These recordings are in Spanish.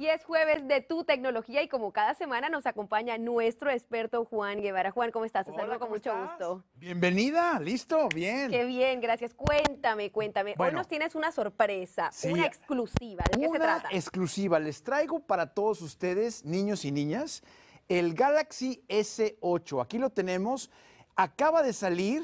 Y es jueves de tu tecnología y como cada semana nos acompaña nuestro experto Juan Guevara. Juan, ¿cómo estás? Te saludo con mucho gusto. Bienvenida, listo, bien. Qué bien, gracias. Cuéntame, cuéntame. Hoy nos tienes una sorpresa, una exclusiva. ¿De qué se trata? Exclusiva, les traigo para todos ustedes, niños y niñas, el Galaxy S8. Aquí lo tenemos, acaba de salir,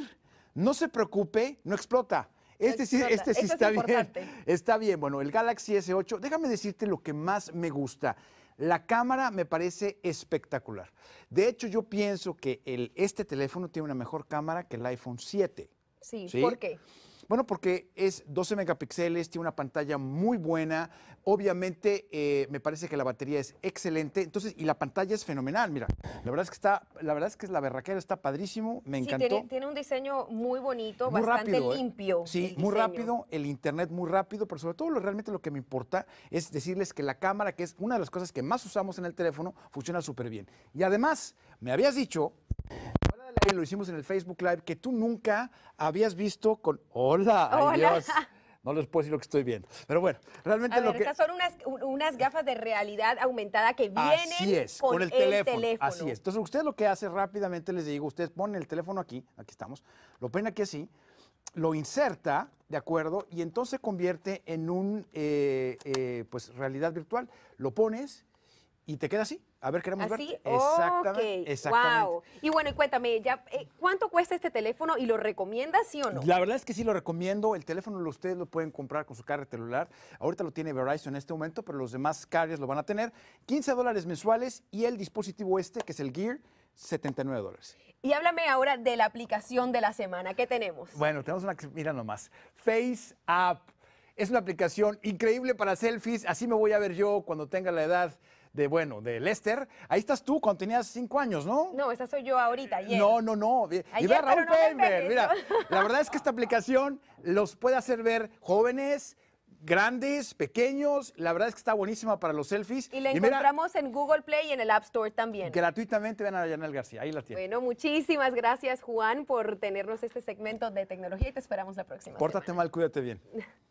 no se preocupe, no explota. Este sí, este está bien. Está bien. Bueno, el Galaxy S8, déjame decirte lo que más me gusta. La cámara me parece espectacular. De hecho, yo pienso que este teléfono tiene una mejor cámara que el iPhone 7. ¿sí? ¿por qué? Bueno, porque es 12 megapíxeles, tiene una pantalla muy buena, obviamente eh, me parece que la batería es excelente, entonces, y la pantalla es fenomenal, mira, la verdad es que está, la verdad es que la berraquera está padrísimo, me encantó. Tiene, tiene, un diseño muy bonito, bastante ¿eh? limpio. Sí, muy rápido, el internet muy rápido, pero sobre todo lo, realmente lo que me importa es decirles que la cámara, que es una de las cosas que más usamos en el teléfono, funciona súper bien. Y además, me habías dicho lo hicimos en el Facebook Live, que tú nunca habías visto con... Hola, ay Dios. No les puedo decir lo que estoy viendo. Pero bueno, realmente lo Estas son unas, gafas de realidad aumentada que vienen con, el, teléfono. Así es. Entonces, usted lo que hace rápidamente, les digo, ustedes ponen el teléfono aquí, aquí estamos, lo ponen aquí así, lo inserta, ¿de acuerdo? Y entonces convierte en un, eh, eh, pues, realidad virtual. Lo pones y te queda así. A ver, queremos ¿Así? Exactamente. Exactamente. Wow. Y bueno, cuéntame, ya, eh, ¿cuánto cuesta este teléfono y lo recomiendas sí o no? La verdad es que sí lo recomiendo. El teléfono lo, ustedes lo pueden comprar con su carga celular. Ahorita lo tiene Verizon en este momento, pero los demás cargas lo van a tener. 15 dólares mensuales y el dispositivo este, que es el Gear, 79 dólares. Y háblame ahora de la aplicación de la semana. ¿Qué tenemos? Bueno, tenemos una, que, mira nomás, Face App. Es una aplicación increíble para selfies. Así me voy a ver yo cuando tenga la edad de, bueno, de Lester. Ahí estás tú cuando tenías cinco años, ¿no? No, esa soy yo ahorita, ayer. No, no, no. y ve a Raúl no Mira, la verdad es que esta aplicación los puede hacer ver jóvenes, grandes, pequeños. La verdad es que está buenísima para los selfies. Y la encontramos en Google Play y en el App Store también. Gratuitamente van a Yanel García, ahí la tienen. Bueno, muchísimas gracias, Juan, por tenernos este segmento de tecnología y te esperamos la próxima. Pórtate mal, cuídate bien.